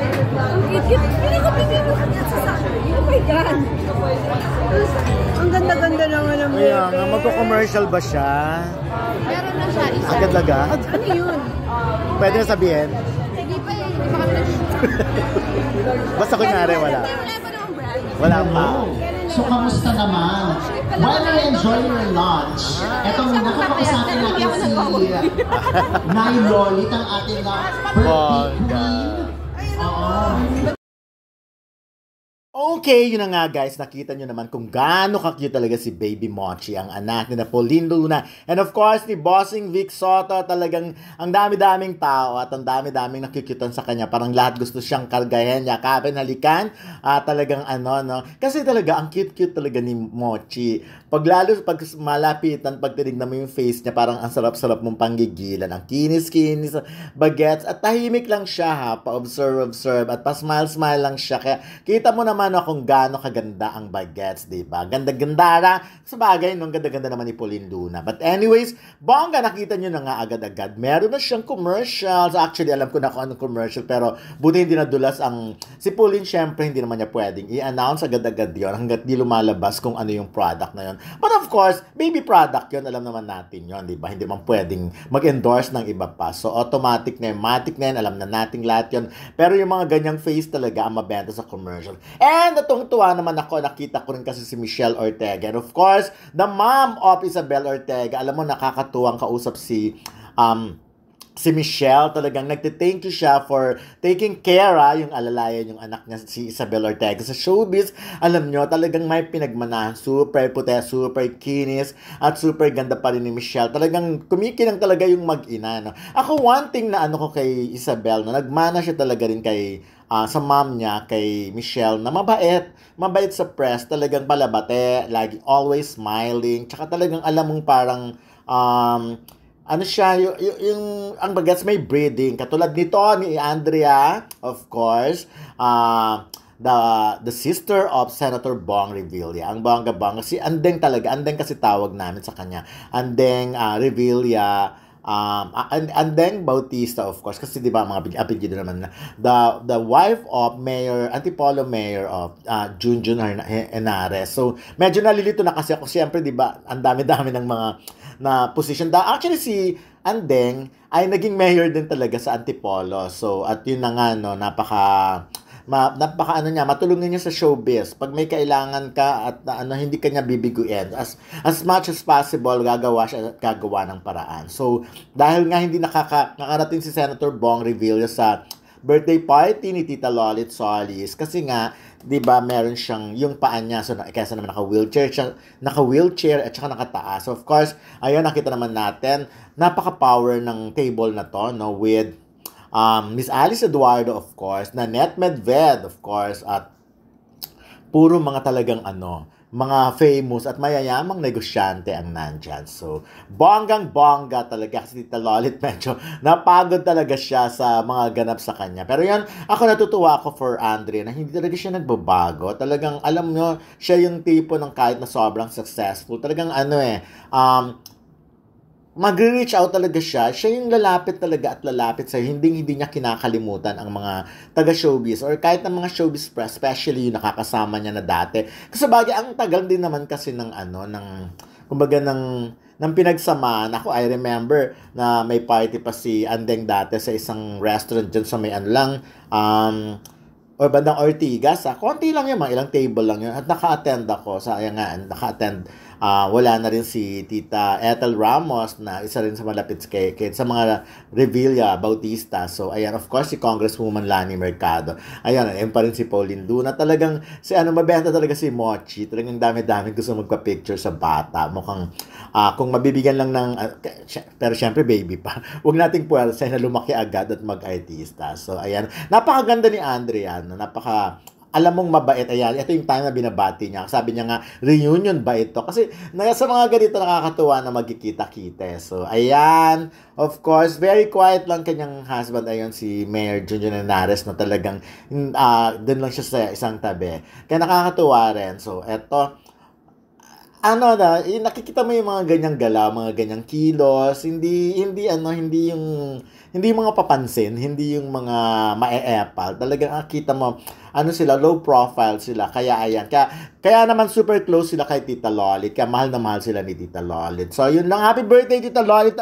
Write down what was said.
Hindi ko pinipinig sa Oh my God! Ang ganda-ganda naman ng bebe. Ayan, yeah, magko-commercial ba siya? Meron na siya isa. Agad-agad? Ano yun? Pwede na sabihin? Hindi pa eh. Hindi pa kami nag- Basta kunyari wala. Wala pa namang brand. Wala pa. Oh, so, kamusta naman? While you enjoy your lunch, ah. etong nakapakasakin natin si Nay Lolit, ang ating na perfect ah, Okay, yun na nga guys, nakita nyo naman kung gaano ka-cute talaga si Baby Mochi, ang anak ni Napoleon Luna. And of course, ni Bossing Vic Soto, talagang ang dami-daming tao at ang dami-daming nakikitan sa kanya. Parang lahat gusto siyang kargayan, yakapin, halikan. Uh, talagang ano, no? Kasi talaga, ang cute-cute talaga ni Mochi. Pag lalo, pag malapitan, pag tinignan mo yung face niya, parang ang sarap-sarap mong panggigilan. Ang kinis-kinis, bagets, at tahimik lang siya ha, pa-observe-observe, at pa-smile-smile lang siya. Kaya kita mo naman paano kung gaano kaganda ang bagets, di ba? Ganda-gandara. Sa bagay, nung ganda-ganda naman ni Pauline Luna. But anyways, bongga, nakita nyo na nga agad-agad. Meron na siyang commercials. Actually, alam ko na kung anong commercial, pero buti hindi nadulas ang... Si Pauline, syempre, hindi naman niya pwedeng i-announce agad-agad yon hanggat di lumalabas kung ano yung product na yon. But of course, baby product yon alam naman natin yon di ba? Hindi man pwedeng mag-endorse ng iba pa. So, automatic na yun, matic na yun, alam na nating lahat yon Pero yung mga ganyang face talaga ang mabenta sa commercial. And And natuwang-tuwa naman ako, nakita ko rin kasi si Michelle Ortega. And of course, the mom of Isabel Ortega. Alam mo, nakakatuwang kausap si um, si Michelle talagang nagte-thank you siya for taking care ah, yung alalayan yung anak niya si Isabel Ortega sa showbiz alam nyo talagang may pinagmanahan super puti super kinis at super ganda pa rin ni Michelle talagang kumikinang talaga yung mag-ina no? ako one thing na ano ko kay Isabel no, nagmana siya talaga rin kay uh, sa mom niya kay Michelle na mabait. Mabait sa press, talagang palabate, lagi always smiling, tsaka talagang alam mong parang um, ano siya, yung, yung, yung ang bagets may breeding. Katulad nito ni Andrea, of course, uh, the the sister of Senator Bong Revilla. Ang bangga bang si Andeng talaga, Andeng kasi tawag namin sa kanya. Andeng uh, Revilla um, and, and then Bautista of course kasi 'di ba mga apelyido naman na the the wife of Mayor Antipolo Mayor of uh, Junjun Henares. So medyo nalilito na kasi ako syempre 'di ba ang dami-dami ng mga na position. Da actually si Andeng ay naging mayor din talaga sa Antipolo. So at yun na nga no napaka ma, napaka ano niya, matulungan niya sa showbiz. Pag may kailangan ka at ano, hindi ka niya bibiguin. As, as much as possible, gagawa siya at gagawa ng paraan. So, dahil nga hindi nakaka, nakarating si Senator Bong Revilla sa birthday party ni Tita Lolit Solis kasi nga 'di ba meron siyang yung paa niya so kaysa naman naka-wheelchair siya naka-wheelchair at saka nakataas so of course ayun nakita naman natin napaka-power ng table na to no with um, Miss Alice Eduardo, of course, na Net Medved, of course, at puro mga talagang ano, mga famous at mayayamang negosyante ang nandyan. So, bonggang-bongga talaga kasi Tita Lolit. Medyo napagod talaga siya sa mga ganap sa kanya. Pero yan, ako natutuwa ko for Andre na hindi talaga siya nagbabago. Talagang, alam nyo, siya yung tipo ng kahit na sobrang successful. Talagang ano eh, um, mag-reach out talaga siya. Siya yung lalapit talaga at lalapit sa hindi hindi niya kinakalimutan ang mga taga showbiz or kahit ang mga showbiz press, especially yung nakakasama niya na dati. Kasi bagay ang tagal din naman kasi ng ano ng kumbaga ng ng pinagsamaan ako I remember na may party pa si Andeng dati sa isang restaurant dyan sa may ano lang um or bandang Ortigas, ah, konti lang yun, mga ilang table lang yun. At naka-attend ako, sa, sayang nga, naka-attend uh, wala na rin si Tita Ethel Ramos na isa rin sa malapit kay, kay sa mga Revilla Bautista. So, ayan, of course, si Congresswoman Lani Mercado. Ayan, ayun pa rin si Pauline Luna. Talagang, si ano, mabenta talaga si Mochi. Talagang dami-dami gusto magpa-picture sa bata. Mukhang, uh, kung mabibigyan lang ng, uh, pero syempre baby pa. Huwag nating puwersa na lumaki agad at mag-artista. So, ayan. Napakaganda ni Andrea. No? Napaka alam mong mabait ayan. Ito yung time na binabati niya. Sabi niya nga, reunion ba ito? Kasi sa mga ganito nakakatuwa na magkikita-kita. Eh. So, ayan. Of course, very quiet lang kanyang husband. ayon si Mayor Junjun Henares na talagang uh, dun lang siya sa isang tabi. Kaya nakakatuwa rin. So, eto, ano na, yung eh, nakikita mo yung mga ganyang gala, mga ganyang kilos, hindi hindi ano, hindi yung hindi yung mga papansin, hindi yung mga mae-epal. Talagang nakikita mo ano sila, low profile sila. Kaya ayan, kaya kaya naman super close sila kay Tita Lolit. Kaya mahal na mahal sila ni Tita Lolit. So yun lang, happy birthday Tita Lolit.